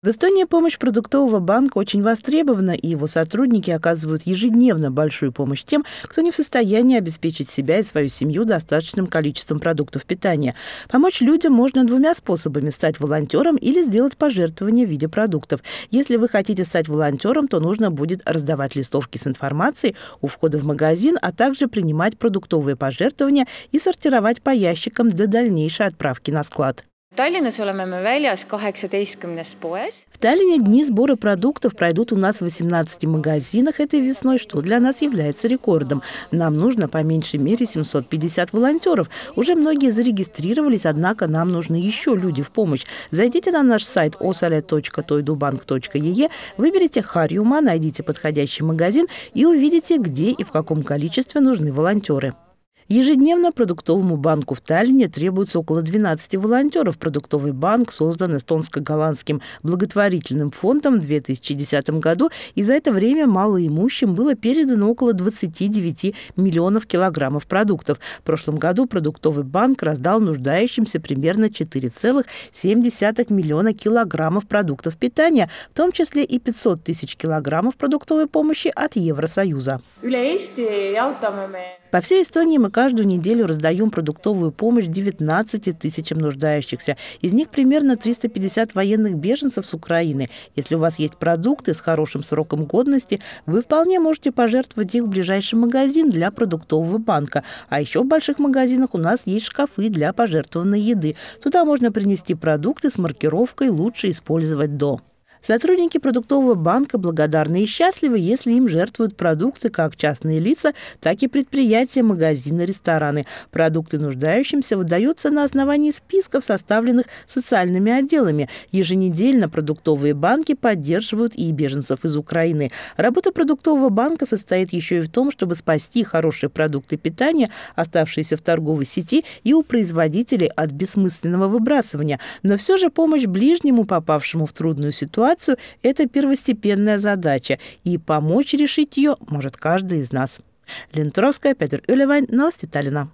В Эстонии помощь продуктового банка очень востребована, и его сотрудники оказывают ежедневно большую помощь тем, кто не в состоянии обеспечить себя и свою семью достаточным количеством продуктов питания. Помочь людям можно двумя способами – стать волонтером или сделать пожертвование в виде продуктов. Если вы хотите стать волонтером, то нужно будет раздавать листовки с информацией у входа в магазин, а также принимать продуктовые пожертвования и сортировать по ящикам для дальнейшей отправки на склад. Таллинас oleme me 18 поэс. В Таллине дни сбора продуктов пройдут у нас в 18 магазинах этой весной, что для нас является рекордом. Нам нужно по меньшей мере 750 волонтеров. Уже многие зарегистрировались, однако нам нужны еще люди в помощь. Зайдите на наш сайт osale.toidubank.ee, выберите Харьюма, найдите подходящий магазин и увидите, где и в каком количестве нужны волонтеры. Ежедневно продуктовому банку в Таллине требуется около 12 волонтеров. Продуктовый банк создан эстонско-голландским благотворительным фондом в 2010 году, и за это время малоимущим было передано около 29 миллионов килограммов продуктов. В прошлом году продуктовый банк раздал нуждающимся примерно 4,7 миллиона килограммов продуктов питания, в том числе и 500 тысяч килограммов продуктовой помощи от Евросоюза. По всей Эстонии мы каждую неделю раздаем продуктовую помощь 19 тысячам нуждающихся. Из них примерно 350 военных беженцев с Украины. Если у вас есть продукты с хорошим сроком годности, вы вполне можете пожертвовать их в ближайший магазин для продуктового банка. А еще в больших магазинах у нас есть шкафы для пожертвованной еды. Туда можно принести продукты с маркировкой «Лучше использовать до». Сотрудники продуктового банка благодарны и счастливы, если им жертвуют продукты как частные лица, так и предприятия, магазины, рестораны. Продукты нуждающимся выдаются на основании списков, составленных социальными отделами. Еженедельно продуктовые банки поддерживают и беженцев из Украины. Работа продуктового банка состоит еще и в том, чтобы спасти хорошие продукты питания, оставшиеся в торговой сети, и у производителей от бессмысленного выбрасывания. Но все же помощь ближнему, попавшему в трудную ситуацию, ситуацию – это первостепенная задача, и помочь решить ее может каждый из нас. Лентровская, Петр Юлевань, новости Таллина.